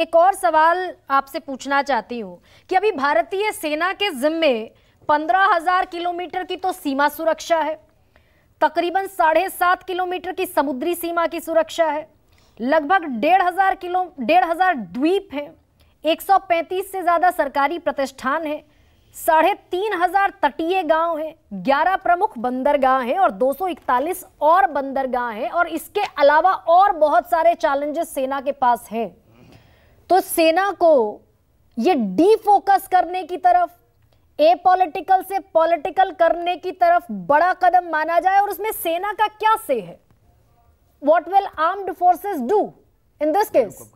एक और सवाल आपसे पूछना चाहती हूँ कि अभी भारतीय सेना के जिम्मे पंद्रह हजार किलोमीटर की तो सीमा सुरक्षा है तकरीबन साढ़े सात किलोमीटर की समुद्री सीमा की सुरक्षा है लगभग डेढ़ हजार किलो डेढ़ हजार द्वीप हैं पैंतीस से ज़्यादा सरकारी प्रतिष्ठान हैं साढ़े तीन हजार तटीय गांव हैं ग्यारह प्रमुख बंदरगाह हैं और दो सौ इकतालीस और बंदरगाह हैं और इसके अलावा और बहुत सारे चैलेंजेस सेना के पास हैं तो सेना को ये डीफोकस करने की तरफ ए पॉलिटिकल से पॉलिटिकल करने की तरफ बड़ा कदम माना जाए और उसमें सेना का क्या से है what will armed forces do in this case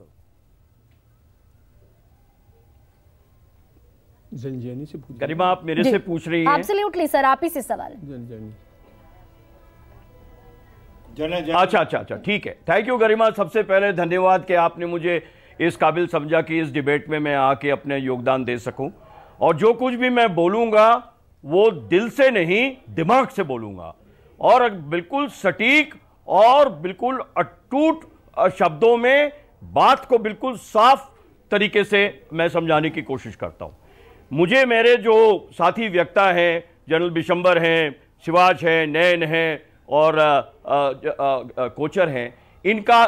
जनजैनी से पूछ गरिमा आप मेरे से पूछ रही हैं एब्सोल्युटली सर आप ही से सवाल जनजैनी अच्छा अच्छा अच्छा ठीक है थैंक यू गरिमा सबसे पहले धन्यवाद कि आपने मुझे इस काबिल समझा कि इस डिबेट में मैं आके अपने योगदान दे सकूं और जो कुछ भी मैं बोलूँगा वो दिल से नहीं दिमाग से बोलूँगा और बिल्कुल सटीक और बिल्कुल अटूट शब्दों में बात को बिल्कुल साफ तरीके से मैं समझाने की कोशिश करता हूँ मुझे मेरे जो साथी व्यक्ता हैं जनरल बिशंबर हैं शिवाज हैं नैन हैं और आ, आ, आ, कोचर हैं इनका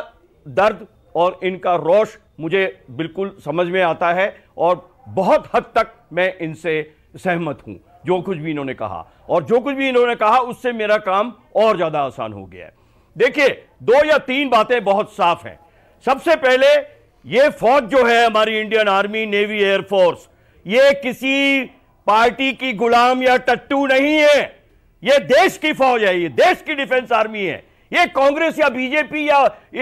दर्द और इनका रोष मुझे बिल्कुल समझ में आता है और बहुत हद तक मैं इनसे सहमत हूँ जो कुछ भी इन्होंने कहा और जो कुछ भी इन्होंने कहा उससे मेरा काम और ज़्यादा आसान हो गया है देखिए दो या तीन बातें बहुत साफ हैं सबसे पहले ये फौज जो है हमारी इंडियन आर्मी नेवी एयरफोर्स ये किसी पार्टी की गुलाम या टट्टू नहीं है ये देश की फौज है ये देश की डिफेंस आर्मी है ये कांग्रेस या बीजेपी या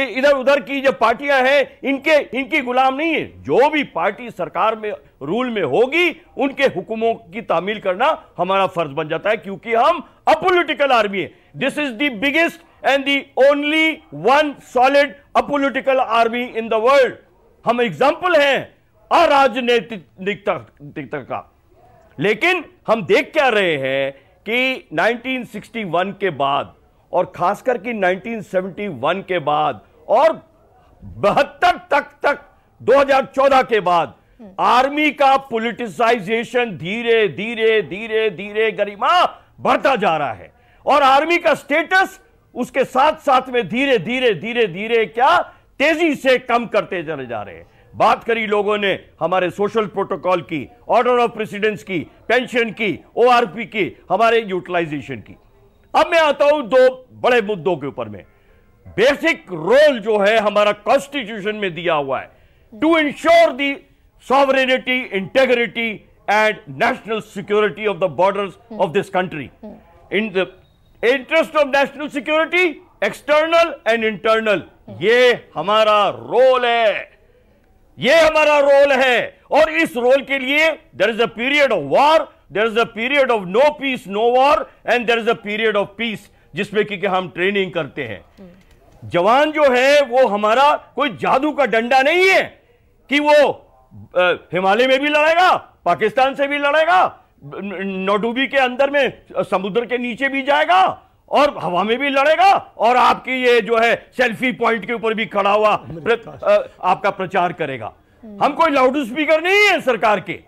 इधर उधर की जो पार्टियां हैं इनके इनकी गुलाम नहीं है जो भी पार्टी सरकार में रूल में होगी उनके हुक्मों की तामील करना हमारा फर्ज बन जाता है क्योंकि हम अपोलिटिकल आर्मी है this is the biggest and the only one solid apolitical army in the world हम एग्जाम्पल हैं अराजनैतिकता का लेकिन हम देख क्या रहे हैं कि 1961 के बाद और खासकर कि 1971 के बाद और बहत्तर तक तक 2014 के बाद आर्मी का पोलिटिसाइजेशन धीरे धीरे धीरे धीरे गरिमा बढ़ता जा रहा है और आर्मी का स्टेटस उसके साथ साथ में धीरे धीरे धीरे धीरे क्या तेजी से कम करते चले जा रहे हैं बात करी लोगों ने हमारे सोशल प्रोटोकॉल की ऑर्डर ऑफ प्रेसिडेंस की पेंशन की ओआरपी की हमारे यूटिलाइजेशन की अब मैं आता हूं दो बड़े मुद्दों के ऊपर में बेसिक रोल जो है हमारा कॉन्स्टिट्यूशन में दिया हुआ है to ensure the sovereignty integrity and national security of the borders of this country in the interest of national security external and internal ये हमारा रोल है ये हमारा रोल है और इस रोल के लिए there is a period of war there is a period of no peace no war and there is a period of peace जिसमें कि हम ट्रेनिंग करते हैं जवान जो है वो हमारा कोई जादू का डंडा नहीं है कि वो हिमालय में भी लड़ेगा पाकिस्तान से भी लड़ेगा नोडूबी के अंदर में समुद्र के नीचे भी जाएगा और हवा में भी लड़ेगा और आपकी ये जो है सेल्फी पॉइंट के ऊपर भी खड़ा हुआ प्र, आ, आपका प्रचार करेगा हम कोई लाउड स्पीकर नहीं है सरकार के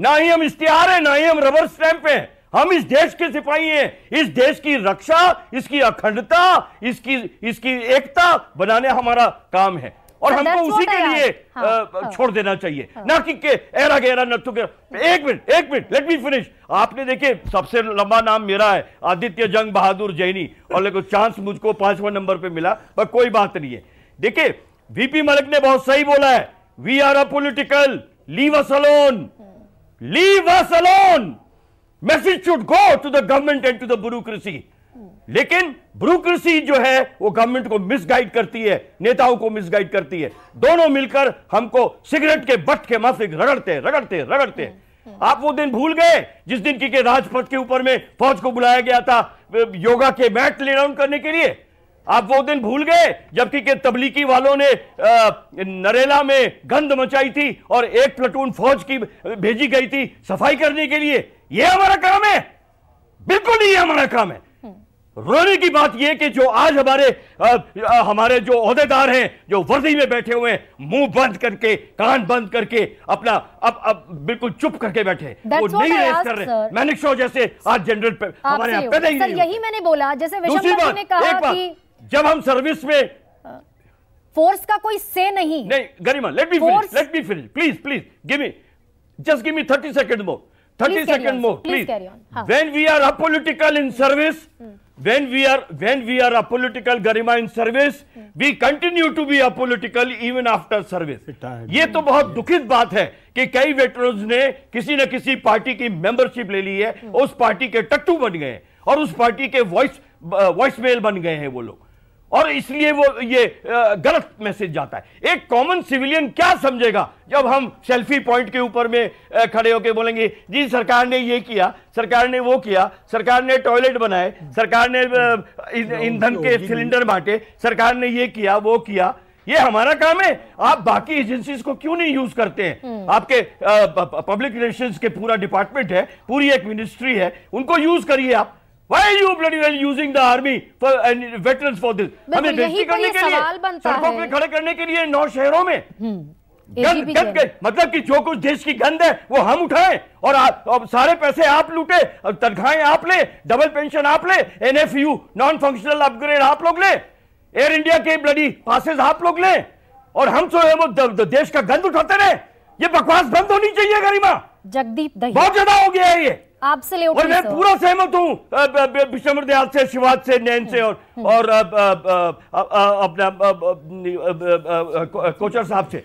ना ही हम इश्तिहार हैं ना ही हम रबर स्टैंप है हम इस देश के सिपाही हैं इस देश की रक्षा इसकी अखंडता इसकी इसकी एकता बनाने हमारा काम है और अच्छा, हमको उसी के लिए हाँ, हाँ, छोड़ देना चाहिए हाँ, ना कि के एरा गेरा न तो एक मिनट एक मिनट लेट मी फिनिश आपने देखे सबसे लंबा नाम मेरा है आदित्य जंग बहादुर जैनी और लेकिन चांस मुझको पांचवा नंबर पे मिला पर कोई बात नहीं है देखिए वीपी मलिक ने बहुत सही बोला है we are apolitical leave alone leave us alone message should go to the government and to the bureaucracy लेकिन ब्यूरोक्रेसी जो है वो गवर्नमेंट को मिसगाइड करती है नेताओं को मिसगाइड करती है दोनों मिलकर हमको सिगरेट के बट के माफिक रगड़ते रगड़ते रगड़ते आप वो दिन भूल गए जिस दिन की के राजपथ के ऊपर में फौज को बुलाया गया था योगा के मैट ले राउंड करने के लिए आप वो दिन भूल गए जबकि के तबलीगी वालों ने आ, नरेला में गंद मचाई थी और एक प्लाटून फौज की भेजी गई थी सफाई करने के लिए यह हमारा काम है बिल्कुल नहीं हमारा काम है हम्म। रोने की बात यह कि जो आज हमारे आ, आ, हमारे जो अहदेदार हैं जो वर्दी में बैठे हुए हैं मुंह बंद करके कान बंद करके अपना अब अब बिल्कुल चुप करके बैठे वो नहीं रेस कर रहे मैनिक शो जैसे आज जनरल हमारे यहाँ पैदा ही नहीं यही मैंने बोला जैसे ने कहा कि जब हम सर्विस में फोर्स का कोई से नहीं नहीं Garima let me finish let me finish please please give me just give me thirty second more thirty second more please when we are apolitical in service we are are we are a apolitical Garima in service we continue to be a apolitical even after service ये तो बहुत दुखित बात है कि कई waiter ने किसी न किसी पार्टी की मेंबरशिप ले ली है hmm. उस पार्टी के टट्टू बन गए और उस पार्टी के वॉइस वॉइस मेल बन गए हैं वो लोग और इसलिए वो ये गलत मैसेज जाता है एक कॉमन सिविलियन क्या समझेगा जब हम सेल्फी पॉइंट के ऊपर में खड़े होकर बोलेंगे जी सरकार ने ये किया सरकार ने वो किया सरकार ने टॉयलेट बनाए सरकार ने ईंधन के सिलेंडर बांटे सरकार ने ये किया वो किया ये हमारा काम है आप बाकी एजेंसी को क्यों नहीं यूज करते हैं हम्म। आपके पब्लिक रिलेशन के पूरा डिपार्टमेंट है पूरी एक मिनिस्ट्री है उनको यूज करिए आप Why are you bloody well using the army for and veterans for this? हमें बेइज्जती तो करने तो के लिए सड़कों पे खड़े करने के लिए नौ शहरों में हम्म, गंद गंद मतलब कि जो कुछ देश की गंद है वो हम उठाएं और, आ, सारे पैसे आप लूटे तनख्वाहें आप ले डबल पेंशन आप ले एनएफयू नॉन फंक्शनल अपग्रेड आप लोग ले एयर इंडिया के ब्लडी पासेस आप लोग ले और हम जो है वो द, द, देश का गंद उठाते रहे ये बकवास बंद होनी चाहिए गरिमा जगदीप बहुत ज्यादा हो गया है ये और मैं पूरा सहमत हूँ विश्वम्बर दयाल से शिवाज से नैन से और अपना कोचर साहब से